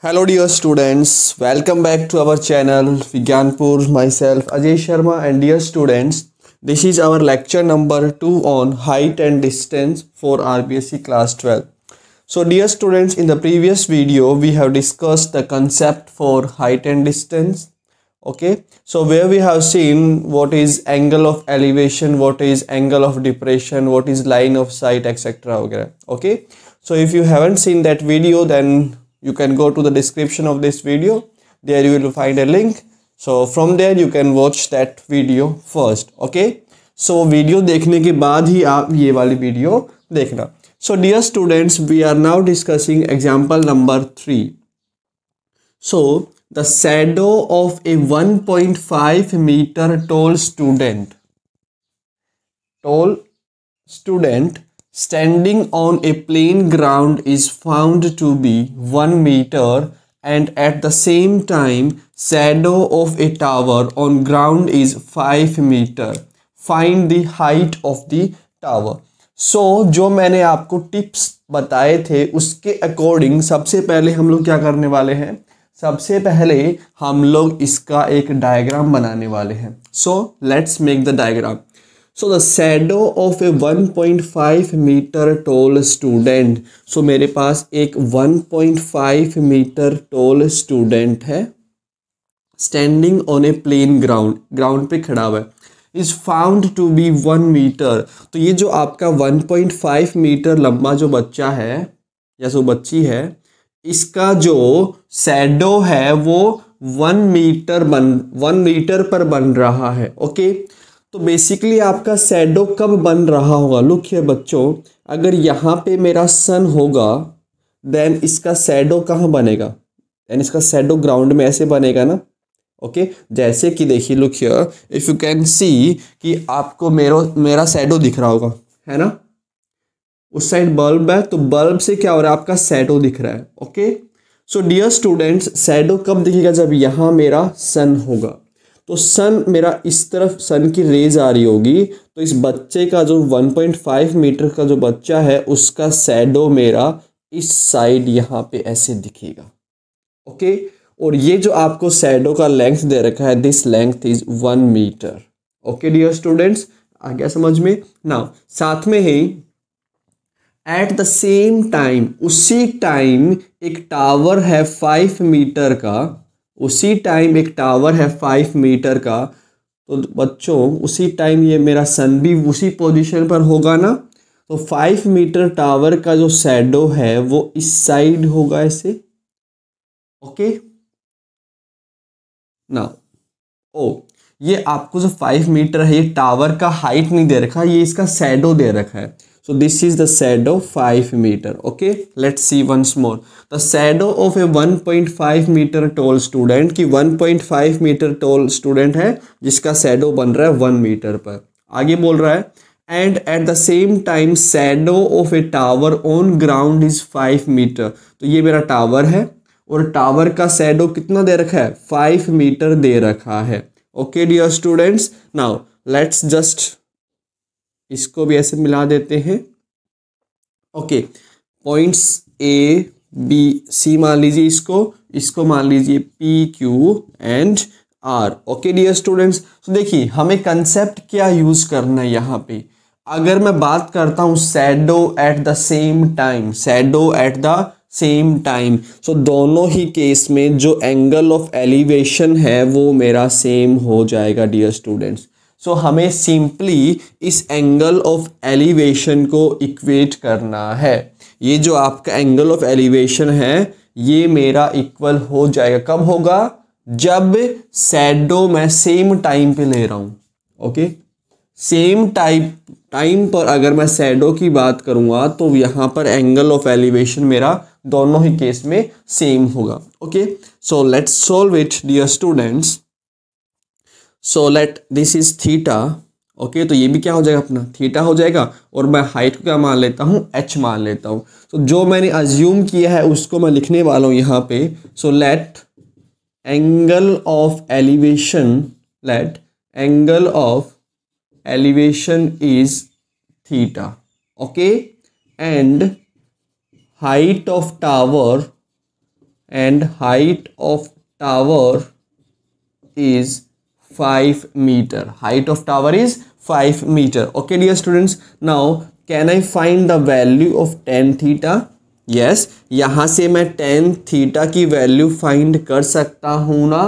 Hello dear students, welcome back to our channel Vigyanpur, myself Ajay Sharma and dear students, this is our lecture number 2 on height and distance for RBSC class 12. So dear students, in the previous video we have discussed the concept for height and distance. Okay, so where we have seen what is angle of elevation, what is angle of depression, what is line of sight etc. Okay, so if you haven't seen that video then you can go to the description of this video there you will find a link so from there you can watch that video first okay so video देखने के बाद ही आप ये वाली video देखना so dear students we are now discussing example number 3 so the shadow of a 1.5 meter tall student tall student standing on a plain ground is found to be 1 meter and at the same time shadow of a tower on ground is 5 meter find the height of the tower so जो मैंने आपको tips बताए थे उसके according सबसे पहले हम लोग क्या करने वाले हैं सबसे पहले हम लोग इसका एक डायग्राम बनाने वाले हैं so let's make the diagram so the shadow of a 1.5 metre tall student so मेरे पास एक 1.5 मीटर टोल स्टूडेंट है standing on a plane ground ground पे खड़ा हुआ है is found to be one metre तो ये जो आपका 1.5 मीटर लंबा जो बच्चा है या जो बच्ची है इसका जो सैडो है वो वन मीटर बन वन मीटर पर बन रहा है ओके okay? तो बेसिकली आपका सैडो कब बन रहा होगा लुक है बच्चों अगर यहाँ पे मेरा सन होगा देन इसका सैडो कहाँ बनेगा देन इसका सैडो ग्राउंड में ऐसे बनेगा ना ओके okay? जैसे कि देखिए look here if you can see कि आपको मेरो मेरा सैडो दिख रहा होगा है ना उस साइड बल्ब है तो बल्ब से क्या हो रहा है आपका सैडो दिख रहा है okay so dear students shadow कब दिखेगा जब यहाँ मेरा सन होगा तो सन मेरा इस तरफ सन की रेज आ रही होगी तो इस बच्चे का जो 1.5 मीटर का जो बच्चा है उसका सैडो मेरा इस साइड यहाँ पे ऐसे दिखेगा ओके और ये जो आपको सैडो का लेंथ दे रखा है this length is one metre okay dear students आ गया समझ में ना साथ में ही एट द सेम टाइम उसी टाइम एक टावर है फाइव मीटर का उसी टाइम एक टावर है फाइव मीटर का तो बच्चों उसी टाइम ये मेरा सन भी उसी पोजीशन पर होगा ना तो फाइव मीटर टावर का जो सैडो है वो इस साइड होगा ऐसे ओके ना ओ ये आपको जो फाइव मीटर है ये टावर का हाइट नहीं दे रखा ये इसका सैडो दे रखा है so this is the shadow 5 meter okay let's see once more the shadow of a 1.5 meter tall student की 1.5 meter tall student है जिसका shadow बन रहा है 1 meter पर आगे बोल रहा है and at the same time shadow of a tower on ground is five metre तो ये मेरा टावर है और टावर का सैडो कितना दे रखा है फाइव मीटर दे रखा है okay dear students now let's just इसको भी ऐसे मिला देते हैं okay points A B C मान लीजिए इसको इसको मान लीजिए P Q and R okay dear students तो देखिए हमें कंसेप्ट क्या यूज करना है यहाँ पे अगर मैं बात करता हूँ shadow at the same time shadow at the same time so दोनों ही केस में जो एंगल ऑफ एलिवेशन है वो मेरा सेम हो जाएगा डियर स्टूडेंट्स सो so, हमें सिंपली इस एंगल ऑफ एलिवेशन को इक्वेट करना है ये जो आपका एंगल ऑफ एलिवेशन है ये मेरा इक्वल हो जाएगा कब होगा जब सैडो मैं सेम टाइम पे ले रहा हूँ ओके सेम टाइप टाइम पर अगर मैं सैडो की बात करूँगा तो यहाँ पर एंगल ऑफ एलिवेशन मेरा दोनों ही केस में सेम होगा okay so let's solve it dear students so let this is theta okay तो ये भी क्या हो जाएगा अपना थीटा हो जाएगा और मैं हाइट को क्या मान लेता हूँ एच मान लेता हूँ तो so, जो मैंने अज्यूम किया है उसको मैं लिखने वाला हूँ यहाँ पे so let angle of elevation let angle of elevation is theta okay and height of tower and height of tower is five metre height of tower is five metre okay dear students now can I find the value of tan theta yes यहाँ से मैं tan theta की value find कर सकता हूँ ना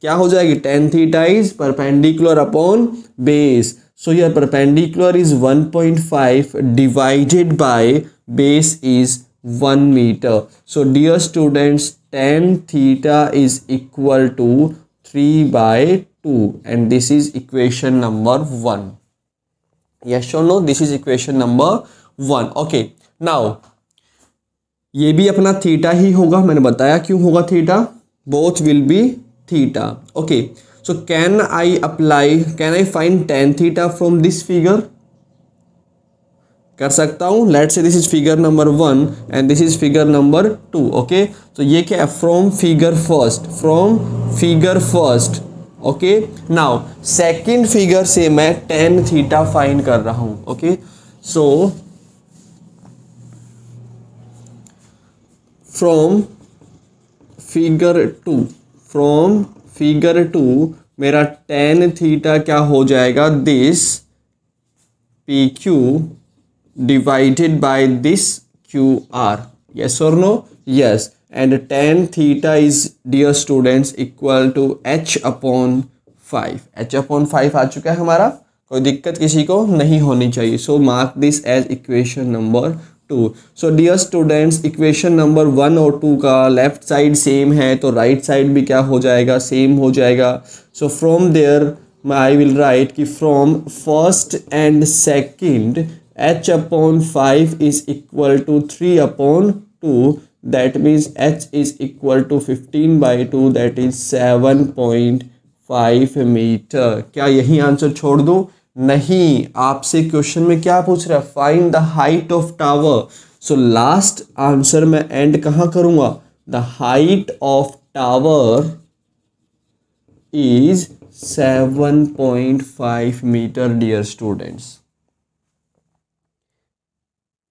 क्या हो जाएगी tan theta is perpendicular upon base so your perpendicular is one point five divided by base is one metre so dear students tan theta is equal to three by two and this is equation number one yes or no this is equation number one okay now ये भी अपना theta ही होगा मैंने बताया क्यों होगा theta both will be theta okay so can I apply can I find tan theta from this figure कर सकता हूँ let's say this is figure number one and this is figure number two okay तो ये क्या है from figure first from figure first okay now second figure से मैं tan theta find कर रहा हूं okay so from figure two from figure two मेरा टेन थीटा क्या हो जाएगा this P Q divided by this Q R yes और no yes and tan theta is dear students equal to h upon five H upon five आ चुका है हमारा कोई दिक्कत किसी को नहीं होनी चाहिए so mark this as equation number two so dear students equation number one और टू का लेफ्ट साइड सेम है तो राइट right साइड भी क्या हो जाएगा सेम हो जाएगा so from there I will write कि from first and second H upon five is equal to three upon two that H is equal to fifteen by two that is seven point five metre क्या यही answer छोड़ दूँ नहीं आपसे question में क्या पूछ रहा है find the height of tower so last answer मैं एंड कहाँ करूँगा the height of tower is seven point five metre dear students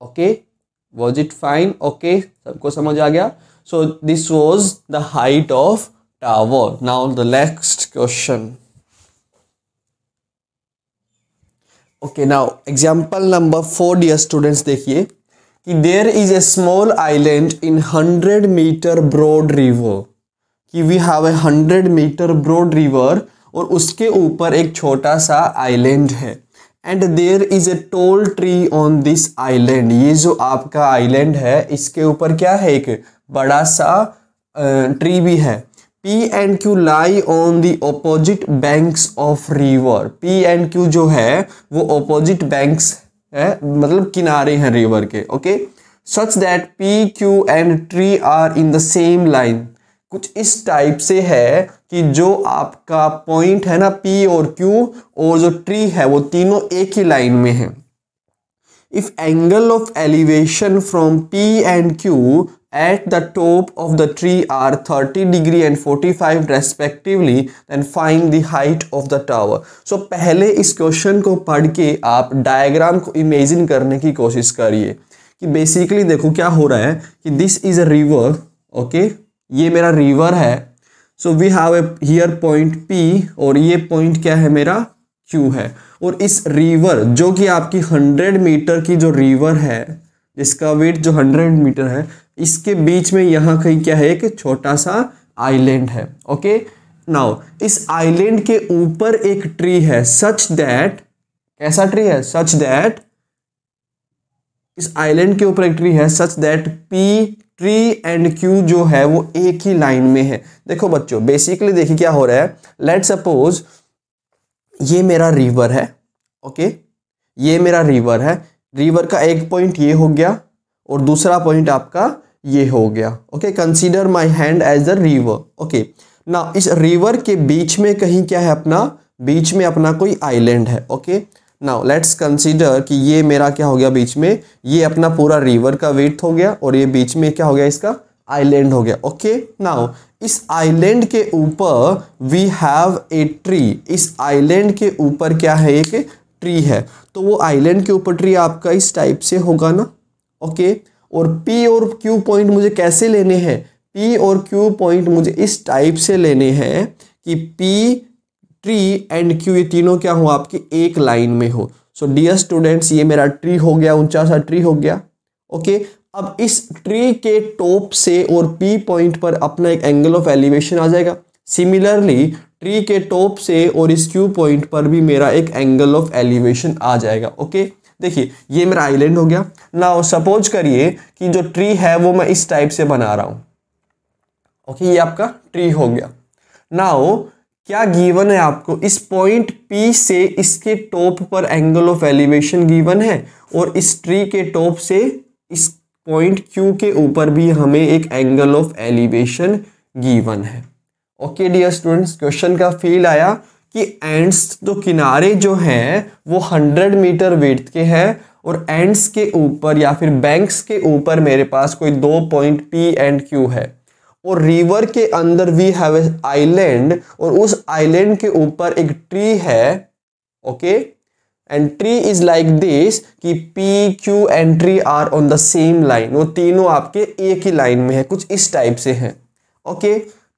okay was it fine okay सबको समझ आ गया so this was the height of tower now the next question okay now example number four dear students देखिए कि there is a small island in hundred metre broad river कि we have A hundred metre broad river और उसके ऊपर एक छोटा सा island है and there is a tall tree on this island ये जो आपका आइलैंड है इसके ऊपर क्या है एक बड़ा सा ट्री भी है P and Q lie on the opposite banks of river P and Q जो है वो ऑपोजिट बैंक्स है मतलब किनारे हैं रिवर के okay such that P Q and tree are in the same line कुछ इस टाइप से है कि जो आपका पॉइंट है ना पी और क्यू और जो ट्री है वो तीनों एक ही लाइन में है if angle of elevation from P and Q at the top of the tree are 30 degree and 45 respectively then find the height of the tower so पहले इस क्वेश्चन को पढ़ के आप डायग्राम को इमेजिन करने की कोशिश करिए कि बेसिकली देखो क्या हो रहा है कि this is a river okay ये मेरा रिवर है so we have a here point P और ये पॉइंट क्या है मेरा क्यू है और इस रिवर जो कि आपकी हंड्रेड मीटर की जो रिवर है जिसका वेट जो हंड्रेड मीटर है इसके बीच में यहाँ कहीं क्या है एक छोटा सा आइलैंड है ओके नाउ इस आइलैंड के ऊपर एक ट्री है सच दैट कैसा ट्री है सच दैट इस आइलैंड के ऊपर एक ट्री है such that P tree and Q जो है वो एक ही लाइन में है देखो बच्चों बेसिकली देखिए क्या हो रहा है लेट सपोज ये मेरा रिवर है ओके ये मेरा रिवर है रिवर का एक पॉइंट ये हो गया और दूसरा पॉइंट आपका ये हो गया okay consider my hand as the river okay ना इस रिवर के बीच में कहीं क्या है अपना बीच में अपना कोई आइलैंड है okay okay? Now let's consider कि ये मेरा क्या हो गया बीच में ये अपना पूरा रिवर का वेट हो गया और ये बीच में क्या हो गया इसका आइलैंड हो गया ओके नाउ इस आइलैंड के ऊपर वी हैव ए ट्री इस आइलैंड के ऊपर क्या है एक ट्री है तो वो आइलैंड के ऊपर ट्री आपका इस टाइप से होगा ना ओके okay? और पी और क्यू पॉइंट मुझे कैसे लेने हैं पी और क्यू पॉइंट मुझे इस टाइप से लेने हैं कि पी ट्री एंड क्यू ये तीनों क्या हो आपके एक लाइन में हो सो डियर स्टूडेंट्स ये मेरा ट्री हो गया ऊंचा सा ट्री हो गया ओके okay? अब इस ट्री के टॉप से और पी पॉइंट पर अपना एक एंगल ऑफ एलिवेशन आ जाएगा सिमिलरली ट्री के टॉप से और इस क्यू पॉइंट पर भी मेरा एक एंगल ऑफ एलिवेशन आ जाएगा ओके देखिए ये मेरा आइलैंड हो गया ना सपोज करिए कि जो ट्री है वो मैं इस टाइप से बना रहा हूं ओके ये आपका ट्री हो गया नाउ क्या गिवन है आपको इस पॉइंट पी से इसके टॉप पर एंगल ऑफ एलिवेशन गिवन है और इस ट्री के टॉप से इस पॉइंट क्यू के ऊपर भी हमें एक एंगल ऑफ एलिवेशन गिवन है ओके डियर स्टूडेंट्स क्वेश्चन का फील आया कि एंड्स तो किनारे जो हैं वो 100 मीटर वेट के हैं और एंड्स के ऊपर या फिर बैंक्स के ऊपर मेरे पास कोई दो पॉइंट पी एंड क्यू है और रिवर के अंदर वी हैव आइलैंड और उस आइलैंड के ऊपर एक ट्री है okay and tree is like this कि P Q and tree are on the same line वो तीनों आपके एक ही लाइन में है कुछ इस टाइप से है okay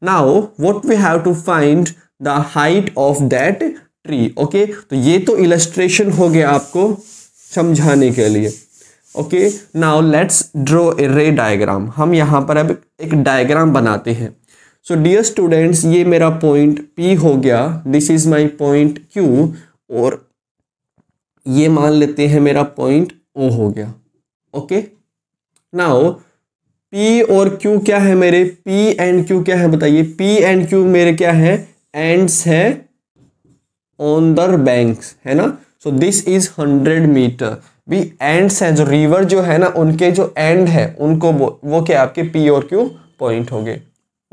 now what we have to find the height of that tree okay तो ये तो इलस्ट्रेशन हो गया आपको समझाने के लिए okay now let's draw a ray diagram हम यहाँ पर अब एक डायग्राम बनाते हैं सो डियर स्टूडेंट्स ये मेरा पॉइंट पी हो गया this is my point Q और ये मान लेते हैं मेरा पॉइंट ओ हो गया ओके नाउ पी और क्यू क्या है मेरे पी एंड क्यू क्या है बताइए पी एंड क्यू मेरे क्या है एंड्स है ऑन दर बैंक्स है ना so this is hundred metre भी एंड्स हैं जो रिवर जो है ना उनके जो एंड है उनको वो, वो क्या आपके पी और क्यू पॉइंट हो गए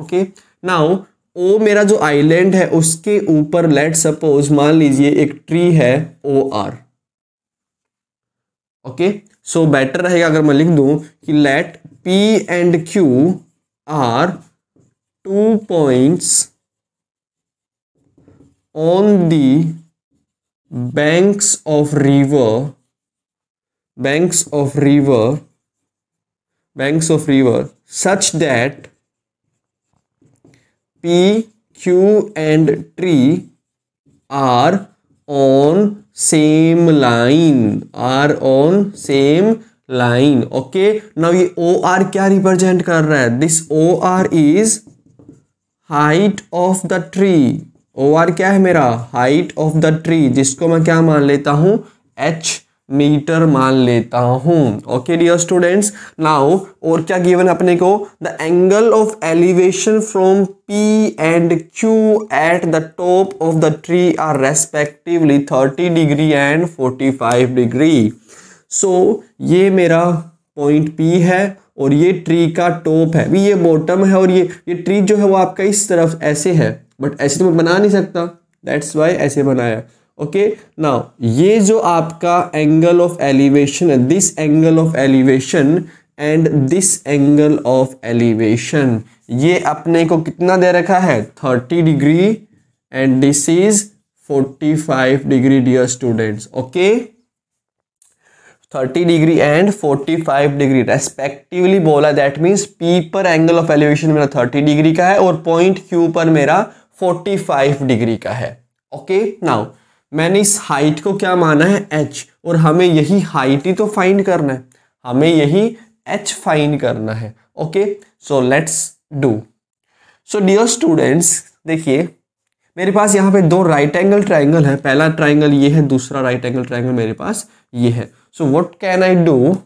ओके नाउ ओ मेरा जो आइलैंड है उसके ऊपर लेट सपोज मान लीजिए एक ट्री है O R okay so better रहेगा अगर मैं लिख दूं कि let P and Q are two points on the banks of river banks of river banks of river such that p q and tree are on same line are on same line okay now ye o r क्या represent कर रहा है this O R is height of the tree O R क्या है मेरा height of the tree जिसको मैं क्या मान लेता हूं एच मीटर मान लेता हूं ओके डियर स्टूडेंट्स नाउ और क्या गिवन अपने को the angle of elevation from P and Q at the top of the tree are respectively thirty degree and forty five degree so ये मेरा पॉइंट पी है और ये ट्री का टॉप है भी ये बॉटम है और ये ये ट्री जो है वो आपका इस तरफ ऐसे है बट ऐसे तो मैं बना नहीं सकता दैट्स वाई ऐसे बनाया ओके नाउ ये जो आपका एंगल ऑफ एलिवेशन है this angle of elevation and this angle of elevation ये अपने को कितना दे रखा है thirty degree and this is forty five degree dear students okay thirty degree and forty five degree respectively बोला दैट मीन्स पी पर एंगल ऑफ एलिवेशन मेरा थर्टी डिग्री का है और पॉइंट क्यू पर मेरा फोर्टी फाइव डिग्री का है ओके okay? नाउ मैंने इस हाइट को क्या माना है एच और हमें यही हाइट ही तो फाइंड करना है हमें यही एच फाइंड करना है okay so let's do so dear students देखिए मेरे पास यहाँ पे दो राइट एंगल ट्राइंगल है पहला ट्राइंगल ये है दूसरा राइट एंगल ट्राइंगल मेरे पास ये है so what can I do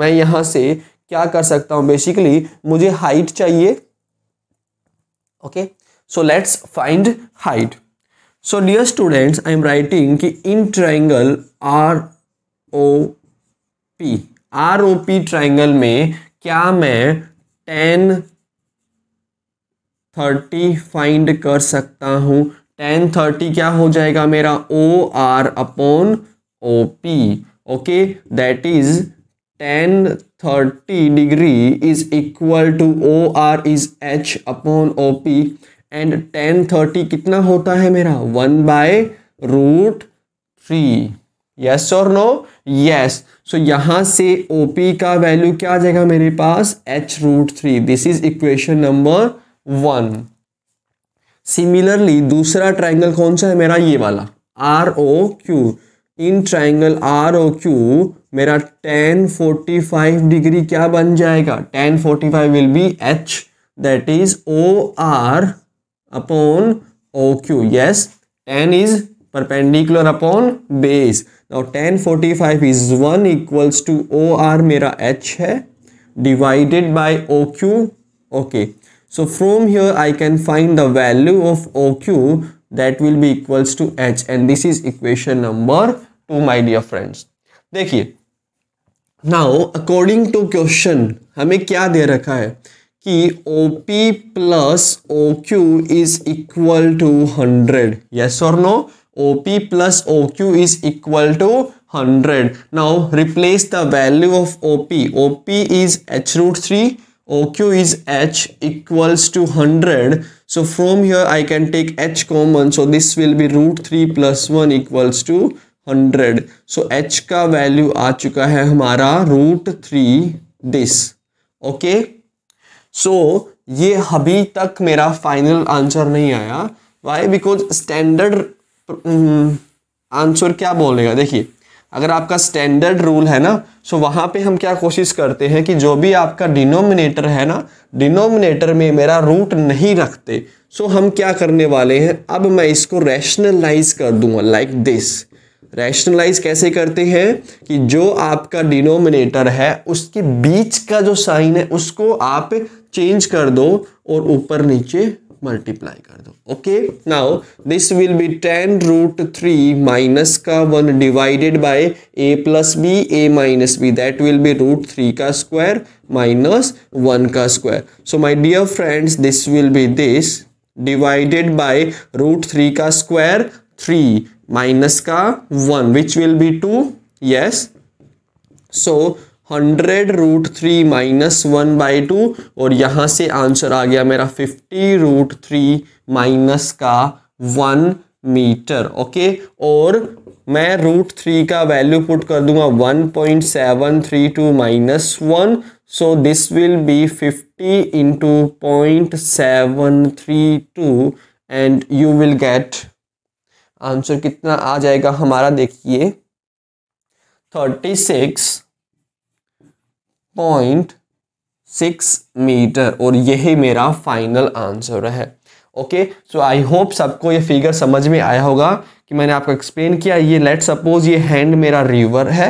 मैं यहाँ से क्या कर सकता हूँ बेसिकली मुझे हाइट चाहिए okay so let's find height so dear students I am writing कि in triangle R O P R O P triangle में क्या मैं टेन थर्टी फाइंड कर सकता हूँ टेन थर्टी क्या हो जाएगा मेरा O R upon O P okay that is tan thirty degree is equal to O R is H upon O P and tan thirty कितना होता है मेरा one by root three yes और no yes so यहां से O P का value क्या आ जाएगा मेरे पास H root three this is equation number one similarly दूसरा ट्राइंगल कौन सा है मेरा ये वाला R O Q in triangle R O Q मेरा टेन फोर्टी फाइव डिग्री क्या बन जाएगा tan forty five will be H that is O R upon OQ. Yes, tan is perpendicular upon base. Now tan 45 is 1 equals to OR मेरा H है divided by OQ. Okay. So from here I can find the value of OQ that will be equals to H and this is equation number 2 my dear friends. देखिए now according to question हमें क्या दे रखा है कि OP plus OQ is equal to 100. Yes or no? OP plus OQ is equal to 100. Now replace the value of OP. OP is h root 3. OQ is h equals to 100. So from here I can take h common. So this will be root 3 plus 1 equals to 100. So h का value आ चुका है हमारा root 3 this. Okay. So so, ये अभी तक मेरा final answer नहीं आया वाई बिकॉज स्टैंडर्ड आंसर क्या बोलेगा देखिए अगर आपका स्टैंडर्ड रूल है ना सो so वहाँ पे हम क्या कोशिश करते हैं कि जो भी आपका डिनोमिनेटर है ना डिनोमिनेटर में मेरा रूट नहीं रखते सो so हम क्या करने वाले हैं अब मैं इसको रैशनलाइज कर दूंगा लाइक दिस रैशनलाइज कैसे करते हैं कि जो आपका डिनोमिनेटर है उसके बीच का जो साइन है उसको आप चेंज कर दो और ऊपर नीचे मल्टीप्लाई कर दो okay now this will be ten root three minus का one divided by A plus B A minus B that will be root three का स्क्वायर माइनस वन का square so my dear friends this will be this divided by root three का square three minus का one which will be two yes so hundred root three minus one by two और यहाँ से answer आ गया मेरा fifty root three minus का one metre okay और मैं रूट थ्री का वैल्यू पुट कर दूंगा one point seven three two minus one so this will be fifty into point seven three two and you will get answer कितना आ जाएगा हमारा देखिए thirty six point six metre और यही मेरा फाइनल आंसर है ओके सो आई होप सबको ये फिगर समझ में आया होगा कि मैंने आपको एक्सप्लेन किया ये लेट सपोज ये हैंड मेरा रिवर है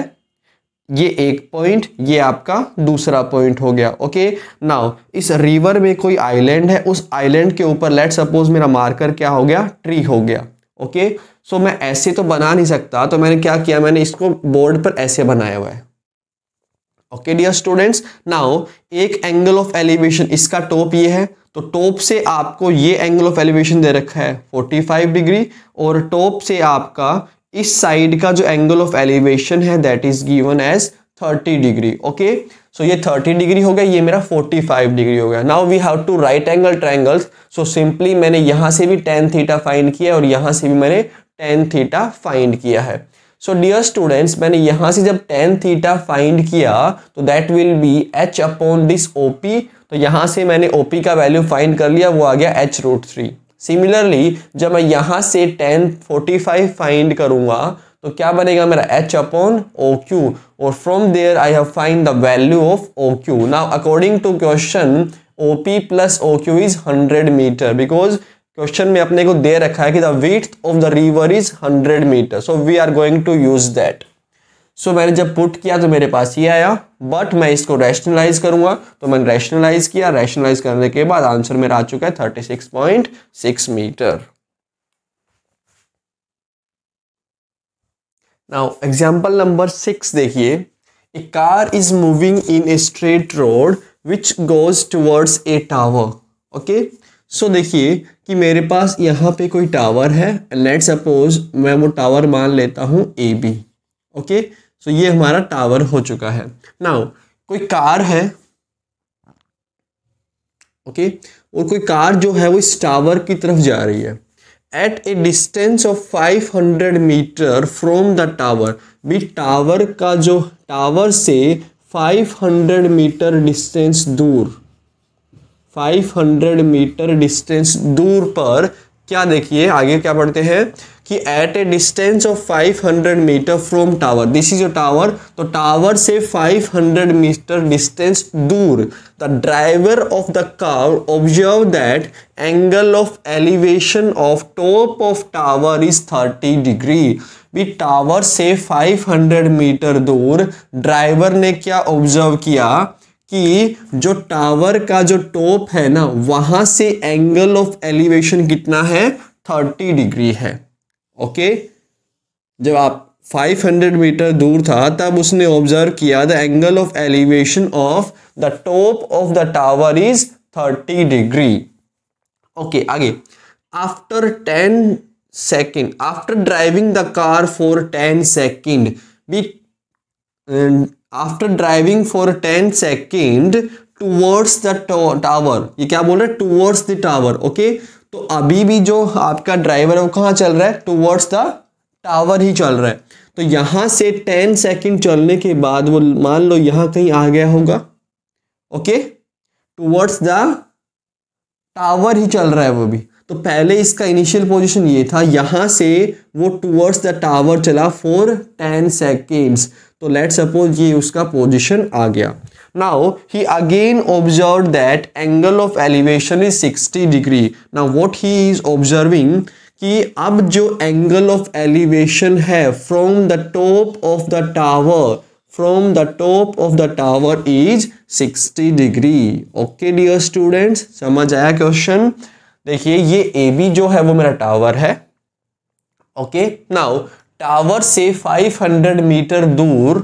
ये एक पॉइंट ये आपका दूसरा पॉइंट हो गया ओके नाउ इस रिवर में कोई आइलैंड है उस आइलैंड के ऊपर लेट सपोज मेरा मार्कर क्या हो गया ट्री हो गया ओके सो so, मैं ऐसे तो बना नहीं सकता तो मैंने क्या किया मैंने इसको बोर्ड पर ऐसे बनाया हुआ है ओके डियर स्टूडेंट्स नाउ एक एंगल ऑफ एलिवेशन इसका टॉप ये है तो टॉप से आपको ये एंगल ऑफ एलिवेशन दे रखा है 45 डिग्री और टॉप से आपका इस साइड का जो एंगल ऑफ एलिवेशन है that is given as 30 degree okay so ये 30 डिग्री हो गया ये मेरा 45 डिग्री हो गया now we have to right angle triangles so simply मैंने यहाँ से भी टेन थीटा फाइंड किया और यहाँ से भी मैंने टेन थीटा फाइंड किया है सो डियर स्टूडेंट्स मैंने यहाँ से जब टेन थीटा फाइंड किया तो that will be H upon this OP तो यहाँ से मैंने ओपी का वैल्यू फाइंड कर लिया वो आ गया एच रूट थ्री सिमिलरली जब मैं यहाँ से टेन फोर्टी फाइव फाइंड करूँगा तो क्या बनेगा मेरा एच अपॉन ओ क्यू और from there I have find the value of O Q now according to question O P plus O Q is hundred metre because question में अपने को दे रखा है कि the width of the river is hundred metre so we are going to use that so मैंने जब put किया तो मेरे पास ये आया बट मैं इसको रैशनलाइज करूंगा तो मैंने रैशनलाइज किया रैशनलाइज करने के बाद आंसर मेरा आ चुका है thirty six point six metre now example number six देखिए a car is moving in a straight road which goes towards a tower okay okay? So so, देखिए कि मेरे पास यहाँ पे कोई टावर है लेट सपोज मैं वो टावर मान लेता हूँ ए बी ओके सो ये हमारा टावर हो चुका है नाउ कोई कार है ओके okay? और कोई कार जो है वो इस टावर की तरफ जा रही है at a distance of 500 metre from the tower भी टावर का जो टावर से 500 मीटर डिस्टेंस दूर 500 मीटर डिस्टेंस दूर पर क्या देखिए आगे क्या पढ़ते हैं कि at a distance of 500 metre from tower this is a tower तो टावर से 500 मीटर डिस्टेंस दूर the driver of the car observe that angle of elevation of top of tower is 30 degree भी टावर से 500 metre दूर driver ने क्या observe किया कि जो टावर का जो टॉप है ना वहां से एंगल ऑफ एलिवेशन कितना है थर्टी डिग्री है ओके जब आप 500 मीटर दूर था तब उसने ऑब्जर्व किया the angle of elevation of the top of the tower is 30 degree okay आगे after 10 second after driving the car for 10 second we um, after driving for ten second towards the tower ये क्या बोल रहे हैं towards the tower okay तो अभी भी जो आपका ड्राइवर है वो कहाँ चल रहा है टूवर्ड्स द टावर ही चल रहा है तो यहाँ से टेन सेकेंड चलने के बाद वो मान लो यहाँ कहीं आ गया होगा ओके टूवर्ड्स द टावर ही चल रहा है वो भी तो पहले इसका इनिशियल पोजिशन ये था यहाँ से वो टूवर्ड्स द टावर चला फॉर टेन सेकेंड्स तो लेट सपोज ये उसका पोजिशन आ गया now he again observe that angle of elevation is 60 degree now what he is observing कि अब जो एंगल ऑफ एलिवेशन है from the top of the tower from the top of the tower is 60 degree okay dear students समझ आया question देखिए ये A B जो है वो मेरा टावर है ओके नाउ टावर से 500 मीटर दूर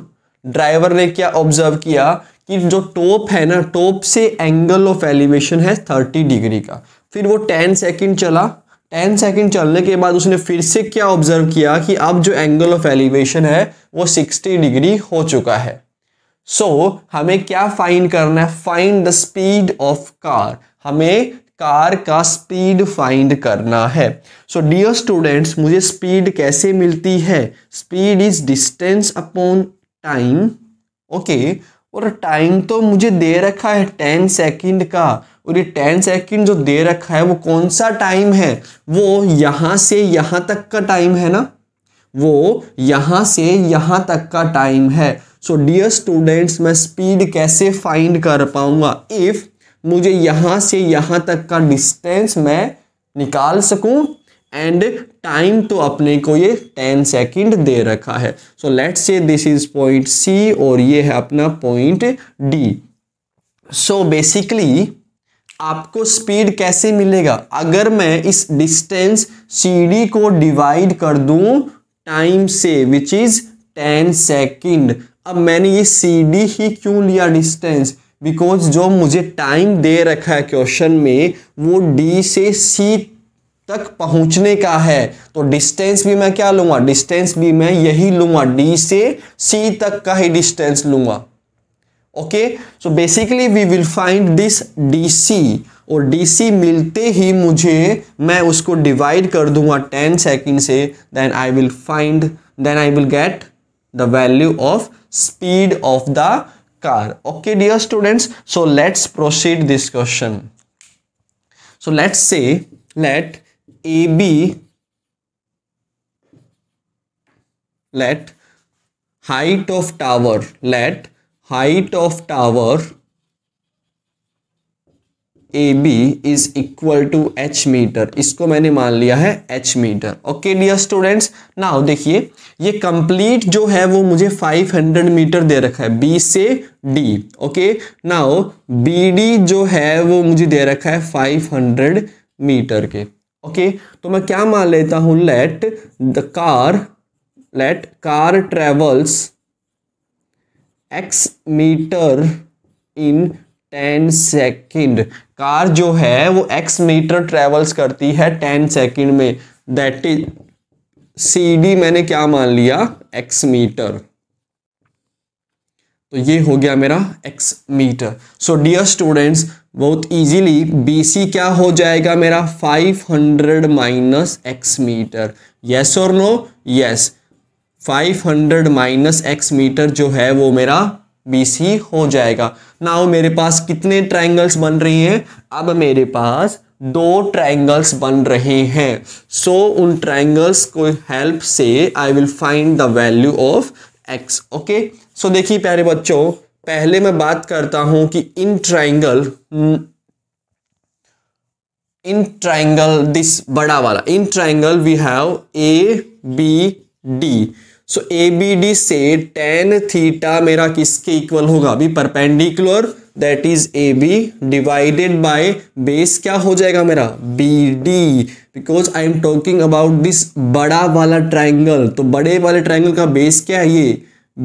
ड्राइवर ने क्या ऑब्जर्व किया कि जो टॉप है ना टॉप से एंगल ऑफ एलिवेशन है 30 डिग्री का फिर वो 10 सेकंड चला 10 सेकंड चलने के बाद उसने फिर से क्या ऑब्जर्व किया कि अब जो एंगल ऑफ एलिवेशन है वो 60 डिग्री हो चुका है सो so, हमें क्या फाइंड करना है find the speed of car हमें कार का स्पीड फाइंड करना है सो डियर स्टूडेंट्स मुझे स्पीड कैसे मिलती है speed is distance upon time okay और टाइम तो मुझे दे रखा है टेन सेकंड का और ये टेन सेकंड जो दे रखा है वो कौन सा टाइम है वो यहाँ से यहाँ तक का टाइम है ना वो यहाँ से यहाँ तक का टाइम है सो डियर स्टूडेंट्स मैं स्पीड कैसे फाइंड कर पाऊंगा इफ़ मुझे यहाँ से यहाँ तक का डिस्टेंस मैं निकाल सकूँ एंड टाइम तो अपने को ये टेन सेकेंड दे रखा है so let's say this is point C और ये है अपना पॉइंट डी सो बेसिकली आपको स्पीड कैसे मिलेगा अगर मैं इस डिस्टेंस सी डी को डिवाइड कर दूं टाइम से विच इज टेन सेकेंड अब मैंने ये सी डी ही क्यों लिया डिस्टेंस बिकॉज जो मुझे टाइम दे रखा है क्वेश्चन में वो डी से सी तक पहुंचने का है तो डिस्टेंस भी मैं क्या लूंगा डिस्टेंस भी मैं यही लूंगा डी से सी तक का ही डिस्टेंस लूंगा okay so basically we will find this D C और डी सी मिलते ही मुझे मैं उसको डिवाइड कर दूंगा टेन सेकेंड से then I will find then I will get the value of speed of the car okay dear students so let's proceed this question so let's say let ab let height of tower let height of tower A B is equal to H metre इसको मैंने मान लिया है H metre okay dear students now देखिए ये complete जो है वो मुझे 500 मीटर दे रखा है बी से D okay now B D जो है वो मुझे दे रखा है 500 मीटर के ओके okay, तो मैं क्या मान लेता हूं let the car let car travels X metre in ten second car जो है वो एक्स मीटर ट्रेवल्स करती है टेन सेकेंड में दैट इज सी डी मैंने क्या मान लिया एक्स मीटर तो ये हो गया मेरा X metre so dear students बहुत इजीली बीसी क्या हो जाएगा मेरा 500 माइनस एक्स मीटर यस और no yes 500 minus X metre जो है वो मेरा बी सी हो जाएगा नाउ मेरे पास कितने ट्राइंगल्स बन रही हैं अब मेरे पास दो ट्राइंगल्स बन रहे हैं सो so, उन ट्राइंगल्स को हेल्प से I will find the value of X okay so देखिए प्यारे बच्चों पहले मैं बात करता हूं कि in triangle in triangle this बड़ा वाला in triangle we have A B D so A B D से टेन थीटा मेरा किसके इक्वल होगा अभी perpendicular that is A B divided by base क्या हो जाएगा मेरा B D because I am talking about this बड़ा वाला ट्राइंगल तो बड़े वाले ट्राइंगल का बेस क्या है ये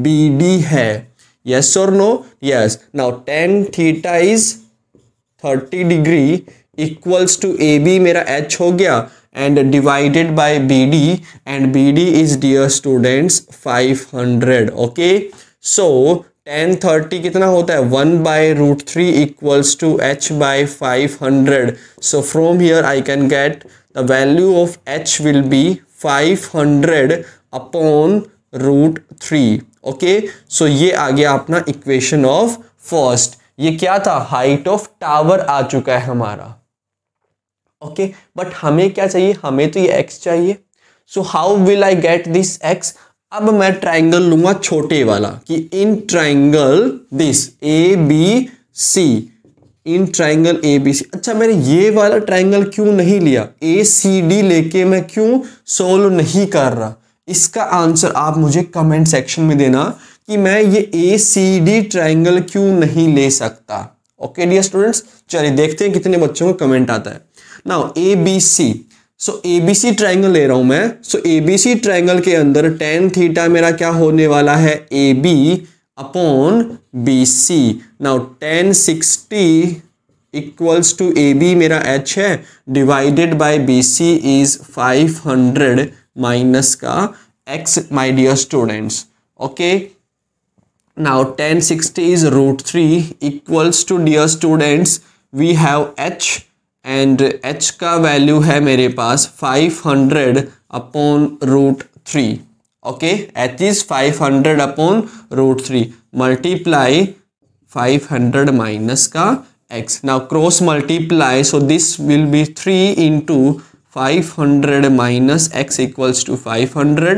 बी डी है और no yes now tan theta is thirty degree equals to A B मेरा एच हो गया and divided by BD and BD is dear students 500 okay so 1030 कितना होता है 1 by root 3 equals to h by 500 so from here I can get the value of h will be 500 upon root 3 okay? so ये आ गया अपना equation of first ये क्या था height of tower आ चुका है हमारा ओके बट हमें क्या चाहिए हमें तो ये एक्स चाहिए so how will I get this X अब मैं ट्राइंगल लूंगा छोटे वाला कि in triangle this A B C in triangle A B C अच्छा मैंने ये वाला ट्राइंगल क्यों नहीं लिया ए सी डी लेके मैं क्यों सोल्व नहीं कर रहा इसका आंसर आप मुझे कमेंट सेक्शन में देना कि मैं ये ए सी डी ट्राइंगल क्यों नहीं ले सकता ओके डियर स्टूडेंट्स चलिए देखते हैं कितने बच्चों को कमेंट आता है now A B C so A B C triangle ले रहा हूं मैं सो ए बी सी ट्राइंगल के अंदर टेन थीटा मेरा क्या होने वाला है A B upon B C now tan sixty equals to A B मेरा एच है divided by B C is five hundred minus का X my dear students okay now tan sixty is root three equals to dear students we have H And h का वैल्यू है मेरे पास 500 upon root 3. Okay, h is 500 upon root 3. Multiply 500 minus का x now cross multiply so this will be 3 into 500 minus x equals to 500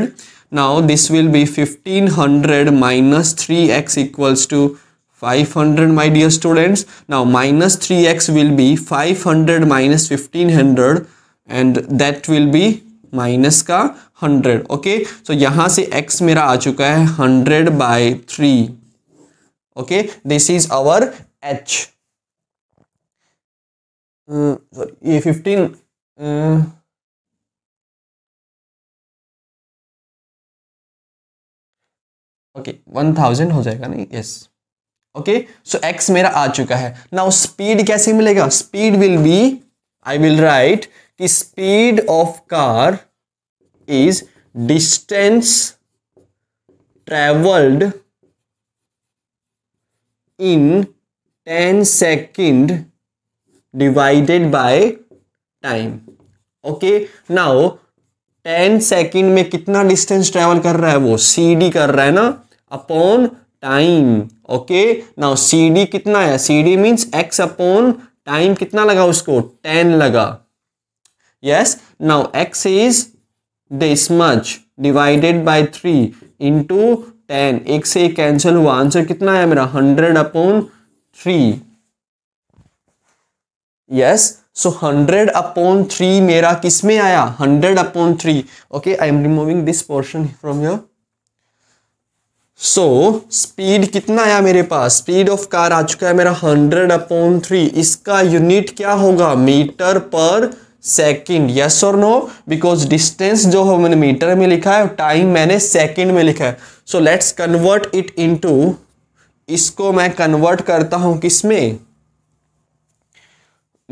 now this will be 1500 minus 3x equals to 500 my dear students now minus 3x will be 500 minus 1500 and that will be minus का hundred okay so यहां से X मेरा आ चुका है hundred by three okay this is our H sorry ये fifteen okay one thousand हो जाएगा नहीं yes yes. Okay so x मेरा आ चुका है नाउ स्पीड कैसे मिलेगा speed will be I will write कि speed of car is distance travelled in ten second divided by time okay now ten second में कितना डिस्टेंस ट्रेवल कर रहा है वो सी डी कर रहा है ना upon time okay now C D कितना है C D means X upon time कितना लगा उसको टेन लगा yes now X is this much divided by three into ten एक से एक कैंसिल हुआ आंसर कितना है मेरा hundred upon three yes so hundred upon three मेरा किसमें आया hundred upon three okay I am removing this portion from your so so, speed कितना आया मेरे पास स्पीड ऑफ कार आ चुका है मेरा हंड्रेड अपॉन थ्री इसका यूनिट क्या होगा मीटर पर सेकंड यस और नो बिकॉज डिस्टेंस जो मैंने मीटर में लिखा है टाइम मैंने सेकंड में लिखा है so let's convert it into इसको मैं कन्वर्ट करता हूं किस में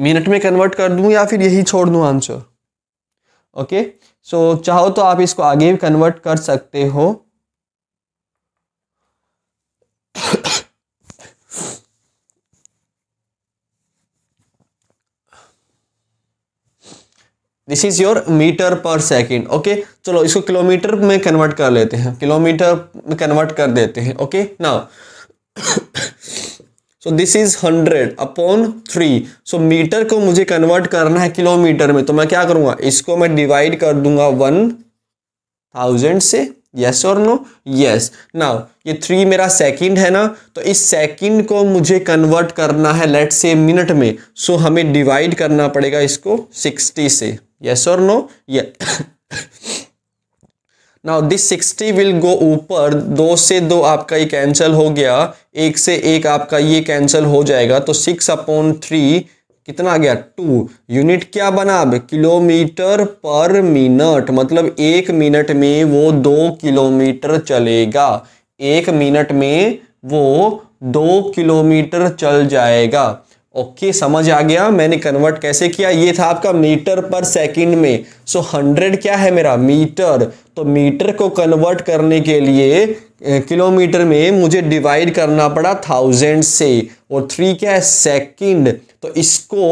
मिनट में कन्वर्ट कर दूं या फिर यही छोड़ दूं आंसर ओके सो चाहो तो आप इसको आगे भी कन्वर्ट कर सकते हो this is your metre per second okay चलो इसको किलोमीटर में कन्वर्ट कर लेते हैं किलोमीटर में कन्वर्ट कर देते हैं ओके ना so this is hundred upon three so metre को मुझे कन्वर्ट करना है किलोमीटर में तो मैं क्या करूंगा इसको मैं डिवाइड कर दूंगा वन थाउजेंड से यस और नो यस नाउ ये थ्री मेरा सेकंड है ना तो इस सेकंड को मुझे कन्वर्ट करना है लेट से मिनट में सो so, हमें डिवाइड करना पड़ेगा इसको सिक्सटी से yes or no yeah now this sixty will go ऊपर दो से दो आपका ये कैंसिल हो गया एक से एक आपका ये कैंसिल हो जाएगा तो सिक्स अपॉन थ्री कितना आ गया टू यूनिट क्या बना अब किलोमीटर पर मिनट मतलब एक मिनट में वो दो किलोमीटर चलेगा एक मिनट में वो दो किलोमीटर चल जाएगा ओके okay, समझ आ गया मैंने कन्वर्ट कैसे किया ये था आपका मीटर पर सेकंड में सो so, हंड्रेड क्या है मेरा मीटर तो मीटर को कन्वर्ट करने के लिए किलोमीटर में मुझे डिवाइड करना पड़ा थाउजेंड से और थ्री क्या है सेकंड तो इसको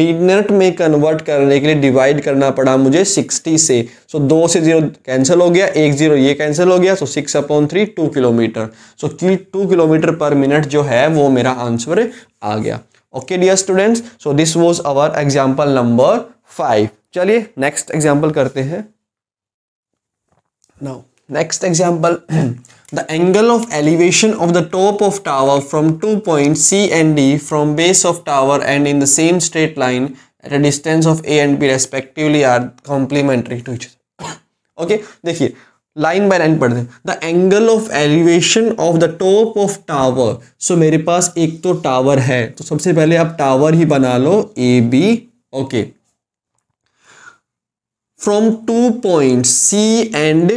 मिनट में कन्वर्ट करने के लिए डिवाइड करना पड़ा मुझे सिक्सटी से सो so, दो से जीरो कैंसिल हो गया एक जीरो ये कैंसिल हो गया so six upon three two kilometre so two kilometre per minute जो है वो मेरा आंसर आ गया okay dear students so this was our example number five चलिए नेक्स्ट एग्जाम्पल करते हैं now next example the angle of elevation of the top of tower from two point C and D from base of tower and in the same straight line at a distance of a and b respectively are complementary to each okay देखिए line by line पढ़ते हैं the angle of elevation of the top of tower so मेरे पास एक तो tower है तो सबसे पहले आप टावर ही बना लो A B okay from two point C and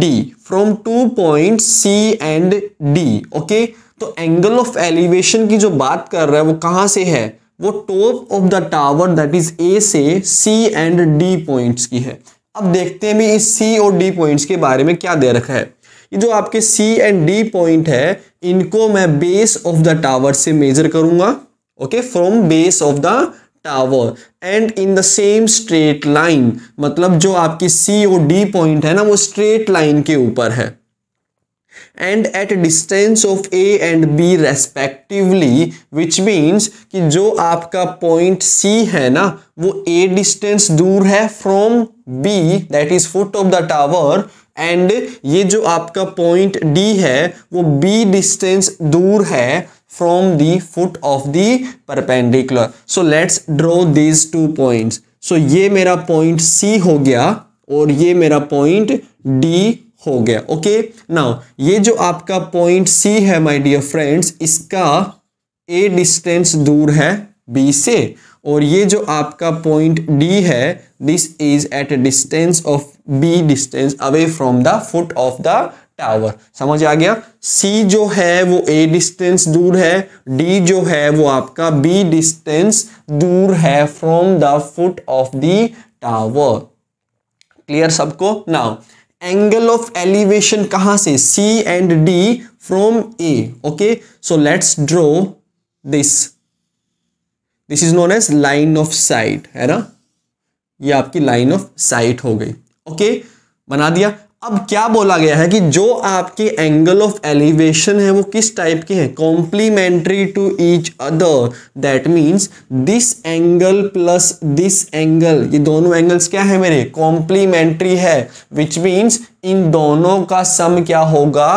D from two point C and D okay तो एंगल ऑफ एलिवेशन की जो बात कर रहा है वो कहां से है वो top of the tower that is A से सी एंड डी पॉइंट्स की है अब देखते हैं भी इस सी और डी पॉइंट्स के बारे में क्या दे रखा है ये जो आपके सी एंड डी पॉइंट है इनको मैं बेस ऑफ द टावर से मेजर करूंगा okay from base of the tower and in the same straight line मतलब जो आपकी सी और डी पॉइंट है ना वो स्ट्रेट लाइन के ऊपर है and at distance of a and b respectively which means कि जो आपका पॉइंट सी है ना वो ए डिस्टेंस दूर है from B that is foot of the tower and ये जो आपका पॉइंट डी है वो बी डिस्टेंस दूर है from the foot of the perpendicular so let's draw these two points so ये मेरा पॉइंट सी हो गया और ये मेरा पॉइंट डी हो गया ओके नाउ ये जो आपका पॉइंट सी है माय डियर फ्रेंड्स इसका ए डिस्टेंस दूर है बी से और ये जो आपका पॉइंट डी है this is at distance of b distance away from the foot of the tower समझ आ गया सी जो है वो ए डिस्टेंस दूर है डी जो है वो आपका बी डिस्टेंस दूर है from the foot of the tower clear सबको नाउ एंगल ऑफ एलिवेशन कहां से C and D from A okay so let's draw this this is known as line of sight है ना ये आपकी लाइन ऑफ साइट हो गई okay okay? बना दिया अब क्या बोला गया है कि जो आपके एंगल ऑफ एलिवेशन है वो किस टाइप के हैं complementary to each other that means this angle plus this angle ये दोनों एंगल्स क्या है मेरे कॉम्प्लीमेंट्री है विच मीन्स इन दोनों का सम क्या होगा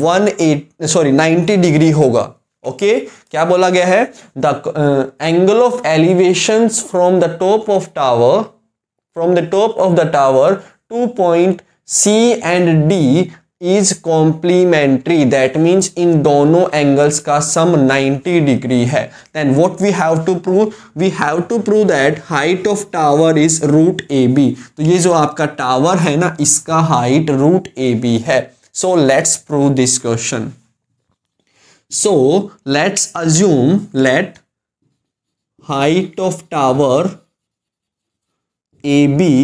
one eight sorry ninety degree होगा ओके okay, क्या बोला गया है the angle of elevation from the top of tower from the top of the tower to point C and D is complementary that means इन दोनों angles का sum 90 degree है then what we have to prove we have to prove that height of tower is root a b तो ये जो आपका tower है ना इसका हाइट रूट ए बी है so let's prove this question so let's assume let height of tower A B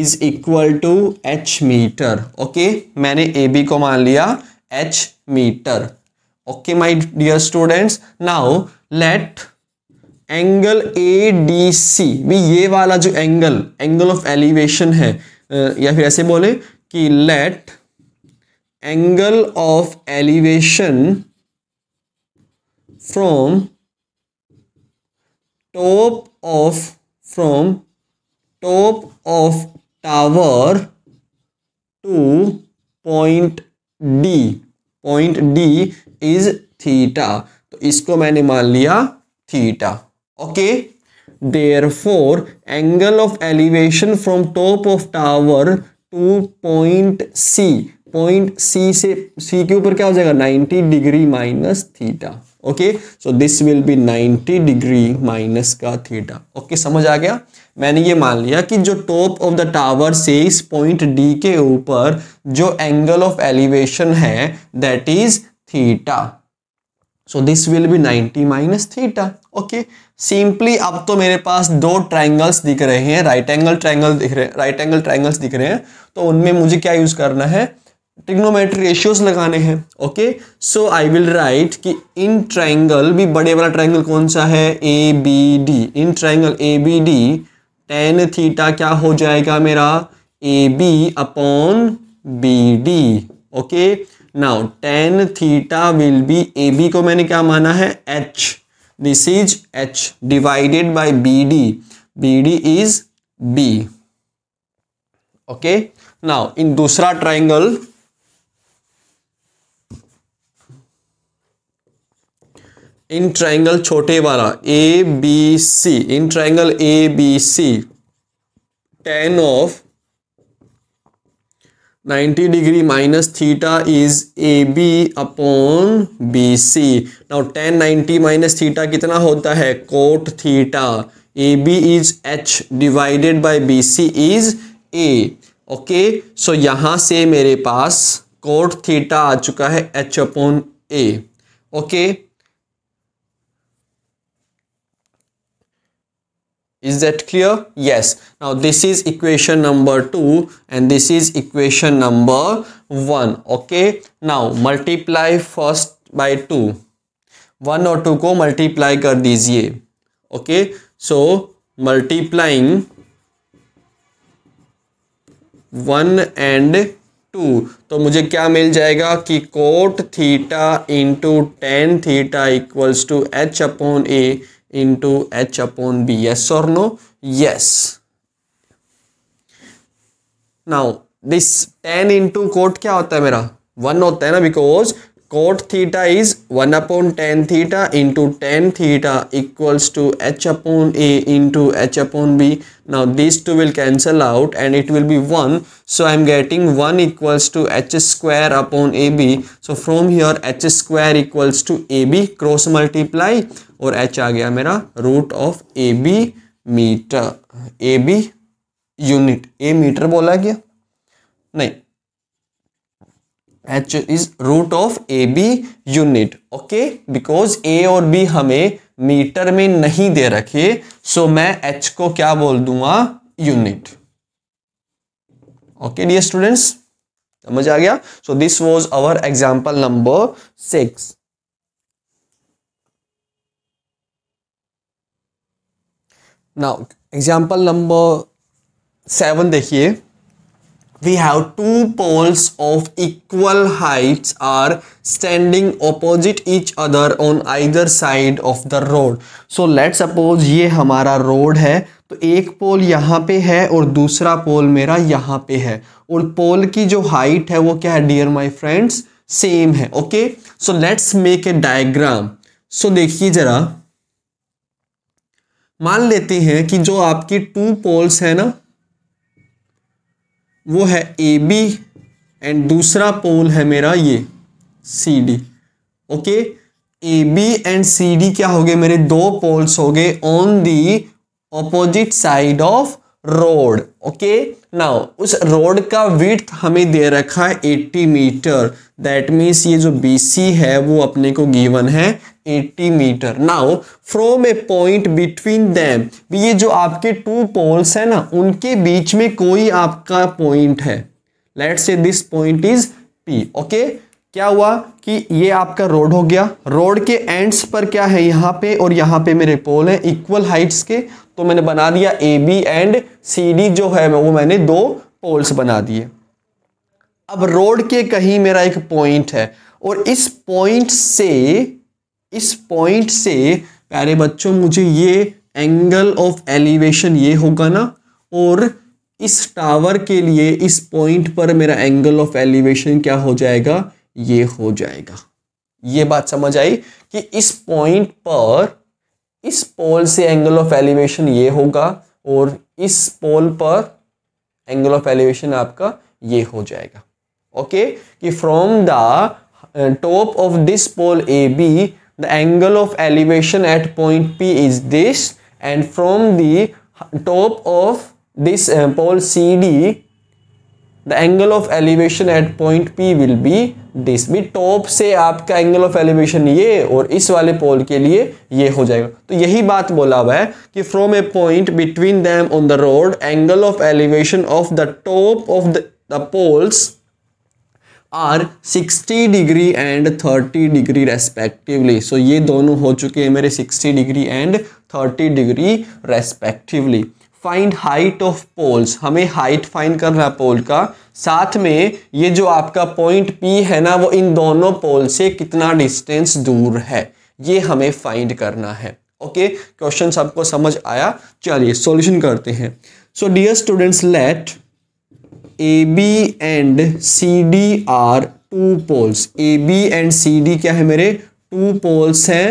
is equal to H metre okay मैंने A B को मान लिया h metre okay my dear students now let angle A D C भी ये वाला जो angle angle of elevation है या फिर ऐसे बोले कि let angle of elevation from top of from top of tower to point D point D is theta तो इसको मैंने मान लिया theta okay therefore angle of elevation from top of tower to point C point C से C के ऊपर क्या हो जाएगा 90 degree minus theta okay so this will be 90 degree minus का थीटा ओके okay, समझ आ गया मैंने ये मान लिया कि जो टॉप ऑफ द टावर से इस पॉइंट डी के ऊपर जो एंगल ऑफ एलिवेशन है that is theta so this will be 90 minus theta okay simply अब तो मेरे पास दो ट्राइंगल्स दिख रहे हैं राइट एंगल ट्राइंगल दिख रहे हैं राइट एंगल ट्राइंगल्स दिख रहे हैं तो उनमें मुझे क्या यूज करना है ट्रिग्नोमेट्री रेशियोज लगाने हैं okay so I will write कि इन ट्राइंगल भी बड़े वाला ट्राइंगल कौन सा है A B D in triangle A B D tan theta क्या हो जाएगा मेरा A B upon B D okay now tan theta will be A B को मैंने क्या माना है h this is h divided by B D B D is b okay now in दूसरा ट्राइंगल इन ट्राइंगल छोटे वाला A B C in triangle A B C tan of ninety degree minus theta is A B upon B C ना tan 90 minus theta कितना होता है cot theta A B is h divided by B C is a okay so यहां से मेरे पास cot theta आ चुका है h upon a okay is that clear yes now this is equation number 2 and this is equation number 1 okay now multiply first by 2 1 or 2 ko multiply kar dijiye okay so multiplying 1 and 2 तो मुझे क्या मिल जाएगा कि cot theta into tan theta equals to h upon a into h upon b yes or no yes now this tan into cot क्या होता है मेरा वन होता है ना because cot theta is 1 upon tan theta into tan theta equals to h upon a into h upon b now these two will cancel out and it will be 1 so i am getting 1 equals to h square upon ab so from here h square equals to ab cross multiply or h aa gaya mera root of ab meter ab unit a meter bola gaya nahi h is root of a b unit okay because a और b हमें metre में नहीं दे रखे सो मैं H को क्या बोल दूंगा यूनिट ओके डियर स्टूडेंट्स समझ आ गया so this was our example number six now example number seven देखिए we have two poles of equal heights are standing opposite each other on either side of the road. So let's suppose ये हमारा road है तो एक पोल यहाँ पे है और दूसरा पोल मेरा यहाँ पे है और पोल की जो हाइट है वो क्या है डियर माई फ्रेंड्स सेम है okay so let's make a diagram so देखिए जरा मान लेते हैं कि जो आपकी टू पोल्स है ना वो है ए बी एंड दूसरा पोल है मेरा ये C D okay A B and C D क्या हो गए मेरे दो पोल्स हो गए on the opposite side of road okay now उस रोड का विथ हमें दे रखा है 80 मीटर दैट मीन्स ये जो सी है वो अपने को गिवन है 80 metre now from a point between them ये जो आपके टू पोल्स है ना उनके बीच में कोई आपका पॉइंट है let say this point is P okay क्या हुआ कि ये आपका रोड हो गया रोड के एंड्स पर क्या है यहाँ पे और यहाँ पे मेरे पोल हैं इक्वल हाइट्स के तो मैंने बना दिया A B and C D जो है वो मैंने दो पोल्स बना दिए अब रोड के कहीं मेरा एक पॉइंट है और इस पॉइंट से इस पॉइंट से प्यारे बच्चों मुझे ये एंगल ऑफ एलिवेशन ये होगा ना और इस टावर के लिए इस पॉइंट पर मेरा एंगल ऑफ एलिवेशन क्या हो जाएगा ये हो जाएगा ये बात समझ आई कि इस पॉइंट पर इस पोल से एंगल ऑफ एलिवेशन ये होगा और इस पोल पर एंगल ऑफ एलिवेशन आपका ये हो जाएगा ओके कि from the top of this pole A B the angle of elevation at point P is this and from the top of this pole C D the angle of elevation at point P will be this भी top से आपका angle of elevation ये और इस वाले पोल के लिए ये हो जाएगा तो यही बात बोला हुआ है कि from a point between them on the road angle of elevation of the top of the poles are 60 degree and 30 degree respectively so ये दोनों हो चुके हैं मेरे 60 degree and 30 degree respectively find height of poles हमें height find करना है पोल का साथ में ये जो आपका पॉइंट पी है ना वो इन दोनों पोल से कितना डिस्टेंस दूर है ये हमें फाइंड करना है ओके क्वेश्चन सबको समझ आया चलिए सॉल्यूशन करते हैं so dear students let A B and C D are two poles A B and C D क्या है मेरे टू पोल्स हैं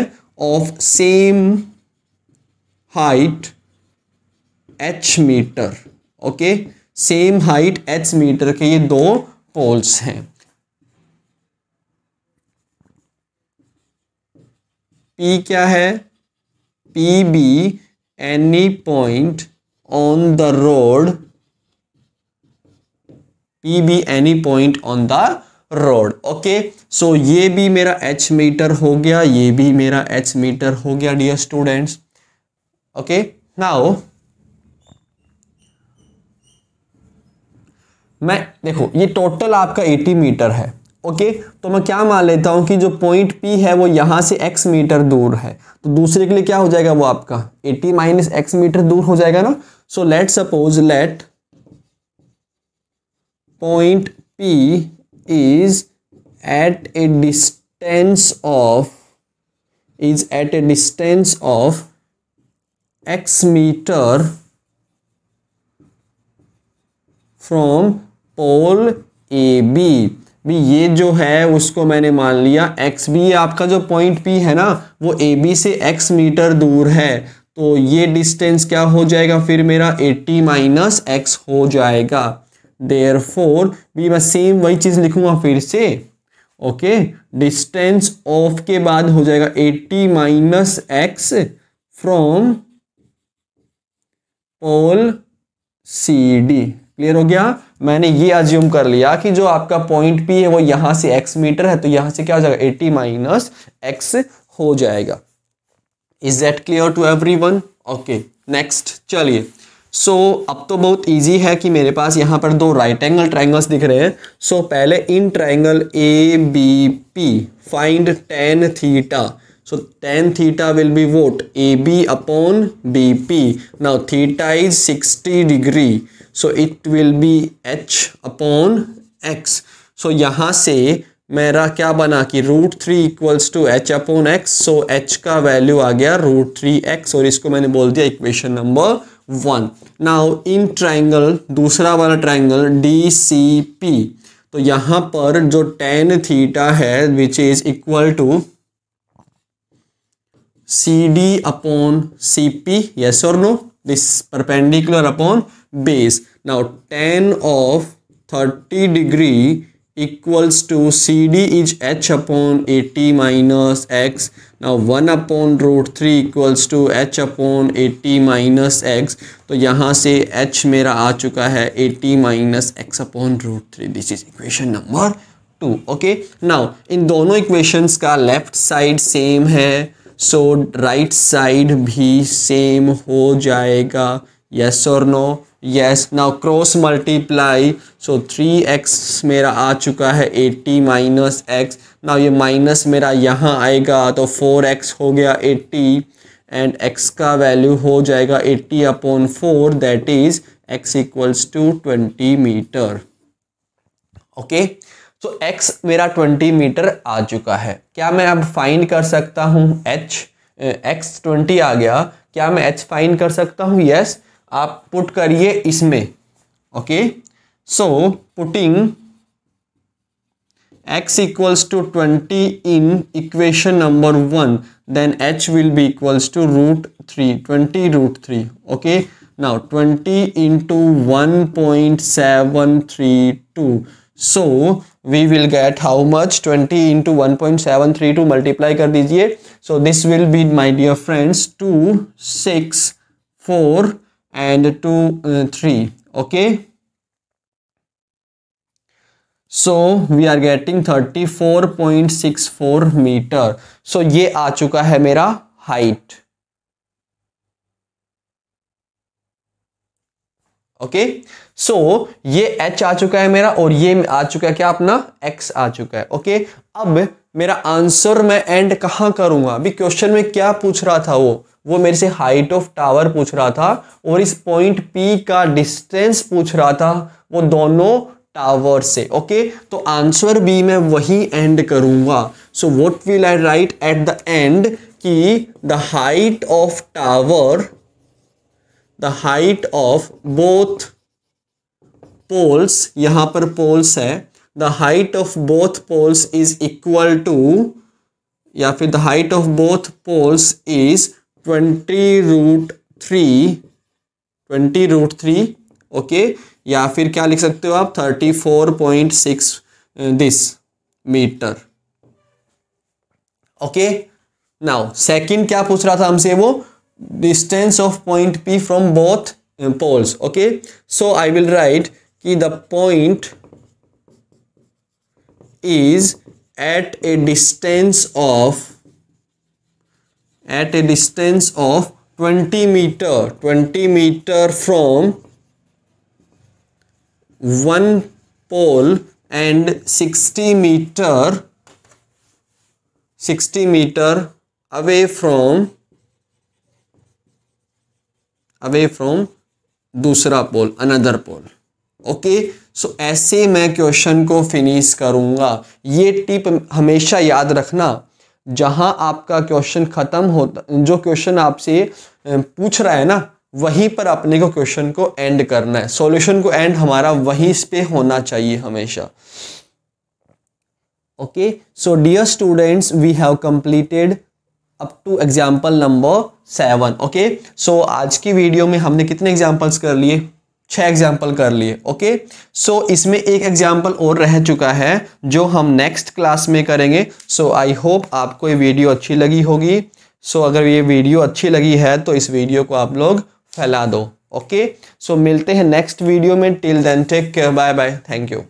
of same height h metre okay same height h metre के ये दो पोल्स हैं पी क्या है P be any point on the road P be any point on the road okay so ये भी मेरा एच मीटर हो गया ये भी मेरा एच मीटर हो गया डियर स्टूडेंट्स ओके नाउ मैं देखो ये टोटल आपका 80 मीटर है ओके तो मैं क्या मान लेता हूँ कि जो पॉइंट पी है वो यहाँ से एक्स मीटर दूर है तो दूसरे के लिए क्या हो जाएगा वो आपका 80 माइनस एक्स मीटर दूर हो जाएगा ना so let suppose let point P is at a distance of is at a distance of x metre from pole A B भी ये जो है उसको मैंने मान लिया एक्स बी आपका जो पॉइंट पी है ना वो ए बी से एक्स मीटर दूर है तो ये डिस्टेंस क्या हो जाएगा फिर मेरा 80 माइनस एक्स हो जाएगा देयर फोर भी मैं सेम वही चीज़ लिखूंगा फिर से ओके डिस्टेंस ऑफ के बाद हो जाएगा 80 minus x from pole C D clear हो गया मैंने ये अज्यूम कर लिया कि जो आपका पॉइंट पी है वो यहां से एक्स मीटर है तो यहां से क्या हो जाएगा एटी माइनस एक्स हो जाएगा is that clear to everyone okay next चलिए सो so, अब तो बहुत इजी है कि मेरे पास यहाँ पर दो राइट एंगल ट्राइंगल्स दिख रहे हैं सो so, पहले in triangle A B P find tan theta so theta will be what A B upon B P now theta is 60 degree so it will be H upon x so यहाँ से मेरा क्या बना कि root three equals to h upon x so h का value आ गया root three x और इसको मैंने बोल दिया equation number one now in triangle दूसरा वाला ट्राइंगल डी सी पी तो यहाँ पर जो टेन थीटा है which is equal to C D upon C P yes और no this perpendicular upon base. Now tan of 30 degree equals to CD is H upon 80 minus X. Now 1 upon root 3 equals to H upon 80 minus X. तो यहाँ से H मेरा आ चुका है 80 minus X upon root 3. This is equation number 2. Okay. Now इन दोनों equations का left side same है सो राइट साइड भी सेम हो जाएगा यस और no yes now cross multiply so three x मेरा आ चुका है एट्टी माइनस एक्स नाउ ये माइनस मेरा यहाँ आएगा तो फोर एक्स हो गया एट्टी एंड एक्स का वैल्यू हो जाएगा eighty upon four that is x equals to twenty metre okay so x मेरा ट्वेंटी मीटर आ चुका है क्या मैं अब फाइंड कर सकता हूँ एच एक्स ट्वेंटी आ गया क्या मैं एच फाइंड कर सकता हूँ यस yes? आप पुट करिए इसमें okay so putting x equals to twenty in equation number one then h will be equals to root three twenty root three okay now twenty into one point seven three two so we will get how much twenty into one point seven three two multiply कर दीजिए so this will be my dear friends two six four and 2 3 uh, okay so we are getting 34.64 metre so ये आ चुका है मेरा height okay so ये H आ चुका है मेरा और ये आ चुका है क्या अपना एक्स आ चुका है ओके okay? अब मेरा आंसर मैं एंड कहां करूंगा अभी क्वेश्चन में क्या पूछ रहा था वो वो मेरे से हाइट ऑफ टावर पूछ रहा था और इस पॉइंट पी का डिस्टेंस पूछ रहा था वो दोनों टावर से ओके तो आंसर बी मैं वही एंड करूंगा so what will I write at the end कि the height of tower the height of both poles यहां पर पोल्स है the height of both poles is equal to या फिर the height of both poles is twenty root three twenty root three okay या फिर क्या लिख सकते हो आप thirty four point six this uh, metre okay now second क्या पूछ रहा था हमसे वो distance of point P from both poles okay so I will write कि the point is at a distance of at a distance of 20 meter 20 meter from one pole and 60 meter 60 meter away from away from दूसरा पोल another पोल okay so ऐसे मैं question को finish करूंगा ये tip हमेशा याद रखना जहां आपका क्वेश्चन खत्म होता जो क्वेश्चन आपसे पूछ रहा है ना वहीं पर अपने को क्वेश्चन को एंड करना है सॉल्यूशन को एंड हमारा वहीं पे होना चाहिए हमेशा okay so dear students we have completed up to example number seven okay so आज की वीडियो में हमने कितने एग्जाम्पल्स कर लिए छह एग्जाम्पल कर लिए ओके सो so, इसमें एक एग्जाम्पल और रह चुका है जो हम नेक्स्ट क्लास में करेंगे सो आई होप आपको ये वीडियो अच्छी लगी होगी सो so, अगर ये वीडियो अच्छी लगी है तो इस वीडियो को आप लोग फैला दो ओके सो so, मिलते हैं नेक्स्ट वीडियो में till then take care bye bye thank you